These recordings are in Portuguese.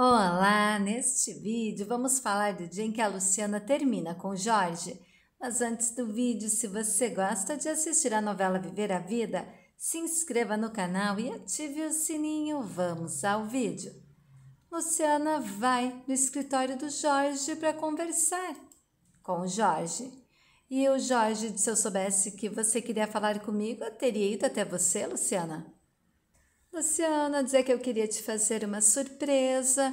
Olá! Neste vídeo vamos falar do dia em que a Luciana termina com Jorge. Mas antes do vídeo, se você gosta de assistir a novela Viver a Vida, se inscreva no canal e ative o sininho. Vamos ao vídeo. Luciana vai no escritório do Jorge para conversar com o Jorge. E o Jorge, se eu soubesse que você queria falar comigo, eu teria ido até você, Luciana. Luciana, dizer que eu queria te fazer uma surpresa.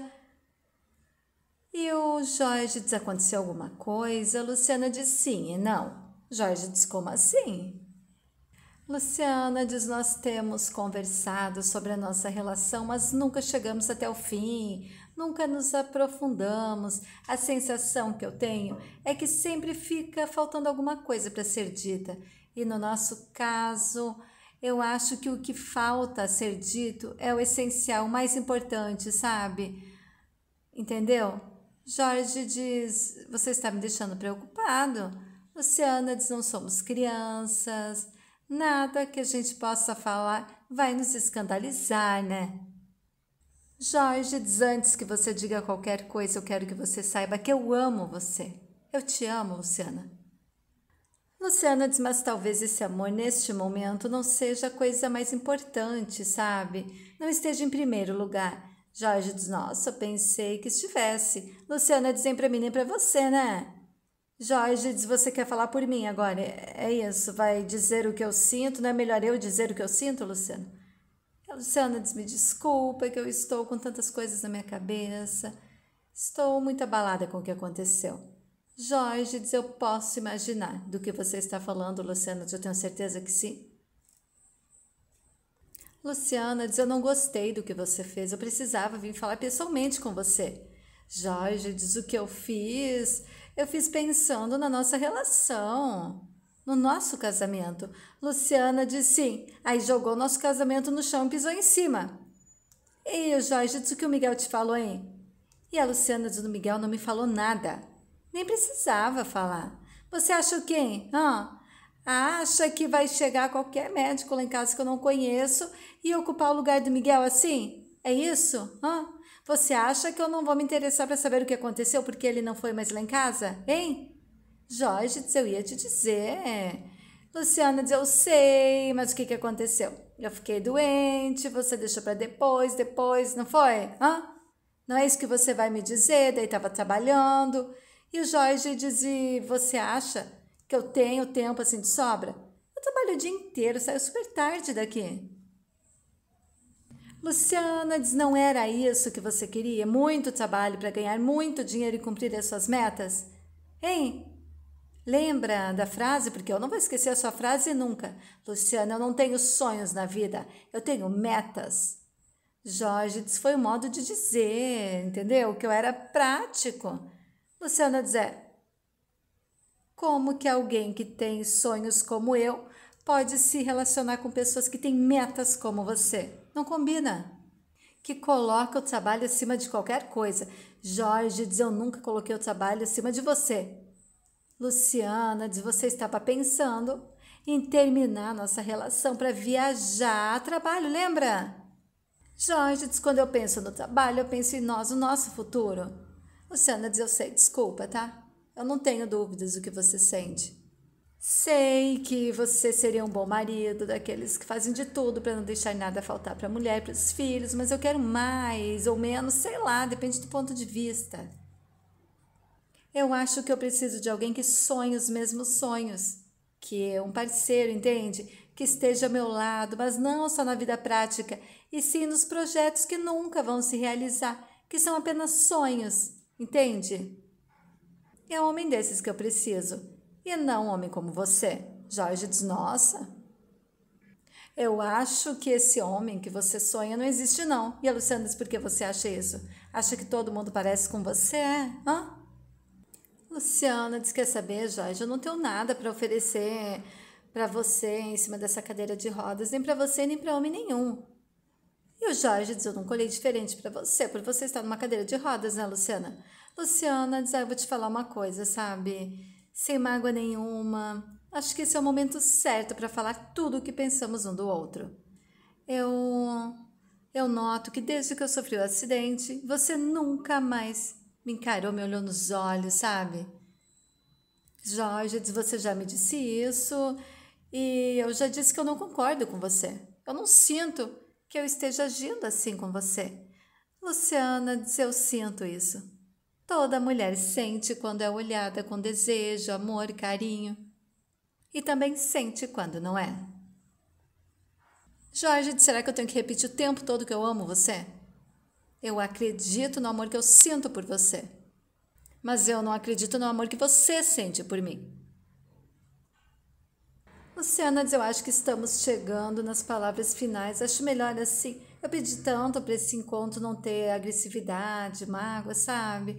E o Jorge diz: aconteceu alguma coisa? Luciana diz sim e não. Jorge diz: como assim? Luciana diz: Nós temos conversado sobre a nossa relação, mas nunca chegamos até o fim, nunca nos aprofundamos. A sensação que eu tenho é que sempre fica faltando alguma coisa para ser dita. E no nosso caso, eu acho que o que falta ser dito é o essencial, o mais importante, sabe? Entendeu? Jorge diz: Você está me deixando preocupado. Luciana diz: Não somos crianças. Nada que a gente possa falar vai nos escandalizar, né? Jorge diz: Antes que você diga qualquer coisa, eu quero que você saiba que eu amo você. Eu te amo, Luciana. Luciana diz, mas talvez esse amor neste momento não seja a coisa mais importante, sabe? Não esteja em primeiro lugar. Jorge diz, nossa, pensei que estivesse. Luciana dizem para mim e para você, né? Jorge diz, você quer falar por mim agora? É, é isso, vai dizer o que eu sinto, não é melhor eu dizer o que eu sinto, Luciana? Luciana diz, me desculpa que eu estou com tantas coisas na minha cabeça. Estou muito abalada com o que aconteceu. Jorge diz: Eu posso imaginar do que você está falando, Luciana. Eu tenho certeza que sim. Luciana diz: Eu não gostei do que você fez. Eu precisava vir falar pessoalmente com você. Jorge diz: O que eu fiz? Eu fiz pensando na nossa relação, no nosso casamento. Luciana diz: Sim. Aí jogou nosso casamento no chão e pisou em cima. E o Jorge diz: O que o Miguel te falou, hein? E a Luciana diz: O Miguel não me falou nada. Nem precisava falar. Você acha o quê? Ah, acha que vai chegar qualquer médico lá em casa que eu não conheço e ocupar o lugar do Miguel assim? É isso? Ah, você acha que eu não vou me interessar para saber o que aconteceu porque ele não foi mais lá em casa? Hein? Jorge, eu ia te dizer. Luciana diz: Eu sei, mas o que, que aconteceu? Eu fiquei doente, você deixou para depois, depois, não foi? Hã? Não é isso que você vai me dizer? Daí estava trabalhando. E o Jorge e Você acha que eu tenho tempo assim de sobra? Eu trabalho o dia inteiro, saio super tarde daqui. Luciana diz: Não era isso que você queria? Muito trabalho para ganhar muito dinheiro e cumprir as suas metas? Hein? Lembra da frase? Porque eu não vou esquecer a sua frase nunca. Luciana, eu não tenho sonhos na vida, eu tenho metas. Jorge diz Foi um modo de dizer, entendeu? Que eu era prático. Luciana Dzé, como que alguém que tem sonhos como eu pode se relacionar com pessoas que têm metas como você? Não combina. Que coloca o trabalho acima de qualquer coisa. Jorge diz: Eu nunca coloquei o trabalho acima de você. Luciana diz: Você estava pensando em terminar nossa relação para viajar a trabalho, lembra? Jorge diz: Quando eu penso no trabalho, eu penso em nós, o nosso futuro. Luciana diz: Eu sei, desculpa, tá? Eu não tenho dúvidas do que você sente. Sei que você seria um bom marido, daqueles que fazem de tudo para não deixar nada faltar para a mulher, para os filhos, mas eu quero mais ou menos, sei lá, depende do ponto de vista. Eu acho que eu preciso de alguém que sonhe os mesmos sonhos, que é um parceiro, entende? Que esteja ao meu lado, mas não só na vida prática, e sim nos projetos que nunca vão se realizar, que são apenas sonhos Entende? É um homem desses que eu preciso, e não um homem como você. Jorge diz: Nossa, eu acho que esse homem que você sonha não existe, não. E a Luciana diz: Por que você acha isso? Acha que todo mundo parece com você? É? Hã? Luciana diz: Quer saber, Jorge? Eu não tenho nada para oferecer para você em cima dessa cadeira de rodas, nem para você, nem para homem nenhum. E o Jorge diz: Eu não colhei diferente para você, porque você está numa cadeira de rodas, né, Luciana? Luciana diz: ah, Eu vou te falar uma coisa, sabe? Sem mágoa nenhuma. Acho que esse é o momento certo para falar tudo o que pensamos um do outro. Eu. Eu noto que desde que eu sofri o acidente, você nunca mais me encarou, me olhou nos olhos, sabe? Jorge diz: Você já me disse isso e eu já disse que eu não concordo com você. Eu não sinto que eu esteja agindo assim com você. Luciana diz: Eu sinto isso. Toda mulher sente quando é olhada com desejo, amor, carinho. E também sente quando não é. Jorge, será que eu tenho que repetir o tempo todo que eu amo você? Eu acredito no amor que eu sinto por você. Mas eu não acredito no amor que você sente por mim. Luciana diz, eu acho que estamos chegando nas palavras finais. Acho melhor assim. Eu pedi tanto para esse encontro não ter agressividade, mágoa, sabe?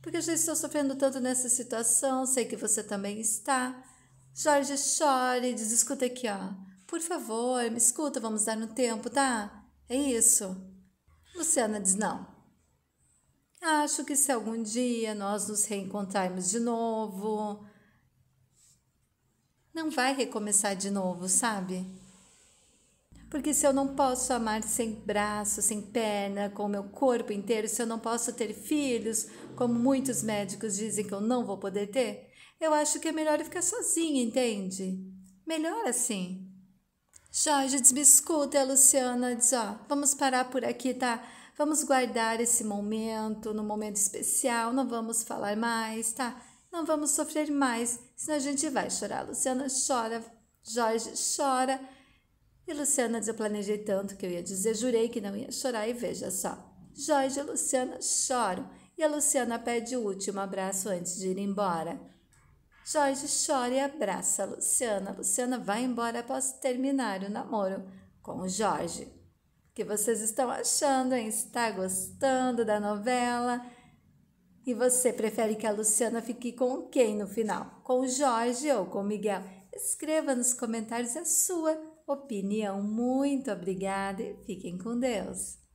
Porque eu já estou sofrendo tanto nessa situação, sei que você também está. Jorge chore, diz, escuta aqui, ó. Por favor, me escuta, vamos dar no tempo, tá? É isso. Luciana diz, não. Acho que se algum dia nós nos reencontrarmos de novo, não vai recomeçar de novo, sabe? Porque se eu não posso amar sem braço, sem perna, com o meu corpo inteiro, se eu não posso ter filhos, como muitos médicos dizem que eu não vou poder ter, eu acho que é melhor eu ficar sozinha, entende? Melhor assim. Jorge diz: Me escuta, a Luciana diz: Ó, vamos parar por aqui, tá? Vamos guardar esse momento, no momento especial, não vamos falar mais, tá? Não vamos sofrer mais, senão a gente vai chorar. Luciana chora, Jorge chora. E Luciana diz: Eu planejei tanto que eu ia dizer, jurei que não ia chorar, e veja só. Jorge e Luciana choram, e a Luciana pede o último abraço antes de ir embora. Jorge chora e abraça a Luciana. A Luciana vai embora após terminar o namoro com o Jorge. O que vocês estão achando, hein? Está gostando da novela? E você prefere que a Luciana fique com quem no final? Com o Jorge ou com o Miguel? Escreva nos comentários a sua opinião. Muito obrigada e fiquem com Deus.